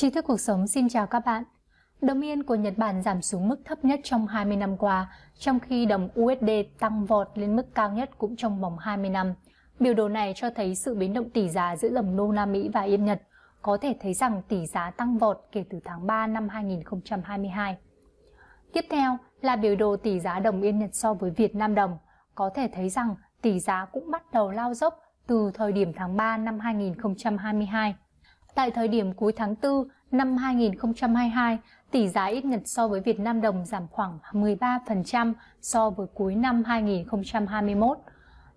Chi thức cuộc sống xin chào các bạn. Đồng yên của Nhật Bản giảm xuống mức thấp nhất trong 20 năm qua, trong khi đồng USD tăng vọt lên mức cao nhất cũng trong vòng 20 năm. Biểu đồ này cho thấy sự biến động tỷ giá giữa đồng đô la Mỹ và yên Nhật. Có thể thấy rằng tỷ giá tăng vọt kể từ tháng 3 năm 2022. Tiếp theo là biểu đồ tỷ giá đồng yên Nhật so với Việt Nam đồng. Có thể thấy rằng tỷ giá cũng bắt đầu lao dốc từ thời điểm tháng 3 năm 2022. Tại thời điểm cuối tháng 4 năm 2022, tỷ giá ít ngạch so với Việt Nam đồng giảm khoảng 13% so với cuối năm 2021.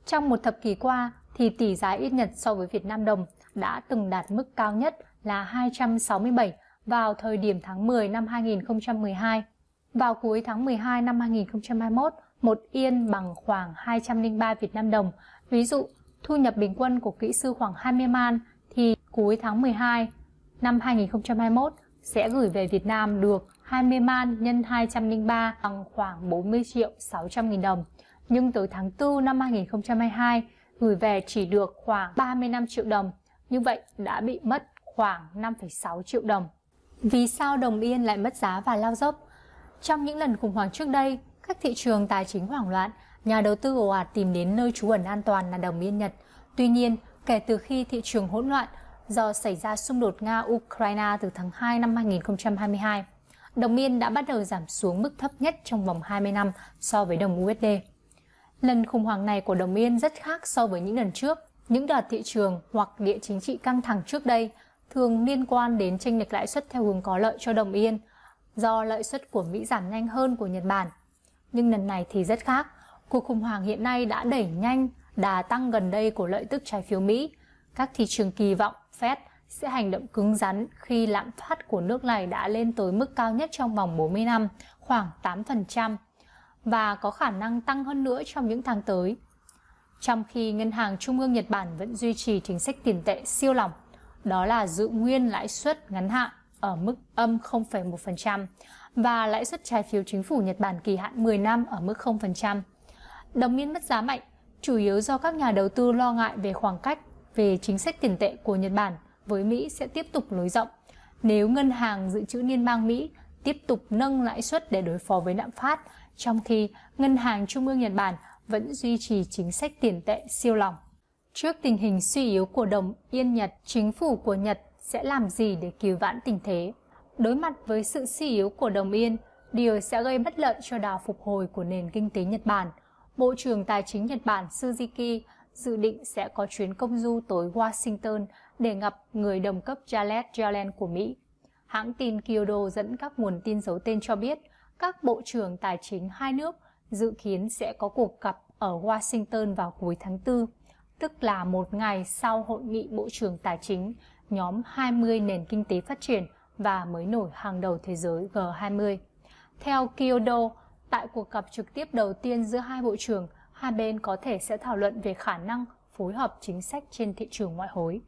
Trong một thập kỷ qua, thì tỷ giá ít ngạch so với Việt Nam đồng đã từng đạt mức cao nhất là 267 vào thời điểm tháng 10 năm 2012. Vào cuối tháng 12 năm 2021, một yên bằng khoảng 203 Việt Nam đồng. Ví dụ, thu nhập bình quân của kỹ sư khoảng 20 man cuối tháng 12 năm 2021 sẽ gửi về Việt Nam được 20 man nhân 203 bằng khoảng 40 triệu 600 nghìn đồng. Nhưng tới tháng 4 năm 2022 gửi về chỉ được khoảng 35 triệu đồng. Như vậy đã bị mất khoảng 5,6 triệu đồng. Vì sao đồng yên lại mất giá và lao dốc? Trong những lần khủng hoảng trước đây, các thị trường tài chính hoảng loạn, nhà đầu tư ồ ạt tìm đến nơi trú ẩn an toàn là đồng yên Nhật. Tuy nhiên, kể từ khi thị trường hỗn loạn, do xảy ra xung đột Nga-Ukraine từ tháng 2 năm 2022. Đồng yên đã bắt đầu giảm xuống mức thấp nhất trong vòng 20 năm so với đồng USD. Lần khủng hoảng này của đồng yên rất khác so với những lần trước. Những đợt thị trường hoặc địa chính trị căng thẳng trước đây thường liên quan đến tranh lệch lãi suất theo hướng có lợi cho đồng yên do lợi suất của Mỹ giảm nhanh hơn của Nhật Bản. Nhưng lần này thì rất khác. Cuộc khủng hoảng hiện nay đã đẩy nhanh đà tăng gần đây của lợi tức trái phiếu Mỹ. Các thị trường kỳ vọng Fed sẽ hành động cứng rắn khi lạm phát của nước này đã lên tới mức cao nhất trong vòng 40 năm, khoảng 8% và có khả năng tăng hơn nữa trong những tháng tới. Trong khi Ngân hàng Trung ương Nhật Bản vẫn duy trì chính sách tiền tệ siêu lỏng, đó là giữ nguyên lãi suất ngắn hạn ở mức âm 0,1% và lãi suất trái phiếu chính phủ Nhật Bản kỳ hạn 10 năm ở mức 0%. Đồng yên mất giá mạnh chủ yếu do các nhà đầu tư lo ngại về khoảng cách về chính sách tiền tệ của Nhật Bản với Mỹ sẽ tiếp tục lối rộng nếu ngân hàng dự trữ liên bang Mỹ tiếp tục nâng lãi suất để đối phó với lạm phát, trong khi ngân hàng trung ương Nhật Bản vẫn duy trì chính sách tiền tệ siêu lỏng Trước tình hình suy yếu của đồng yên Nhật, chính phủ của Nhật sẽ làm gì để cứu vãn tình thế? Đối mặt với sự suy yếu của đồng yên, điều sẽ gây bất lợi cho đà phục hồi của nền kinh tế Nhật Bản. Bộ trưởng Tài chính Nhật Bản Suzuki dự định sẽ có chuyến công du tới Washington để gặp người đồng cấp Jared Yellen của Mỹ. Hãng tin Kyodo dẫn các nguồn tin giấu tên cho biết các bộ trưởng tài chính hai nước dự kiến sẽ có cuộc gặp ở Washington vào cuối tháng 4, tức là một ngày sau hội nghị bộ trưởng tài chính nhóm 20 nền kinh tế phát triển và mới nổi hàng đầu thế giới G20. Theo Kyodo, tại cuộc gặp trực tiếp đầu tiên giữa hai bộ trưởng, hai bên có thể sẽ thảo luận về khả năng phối hợp chính sách trên thị trường ngoại hối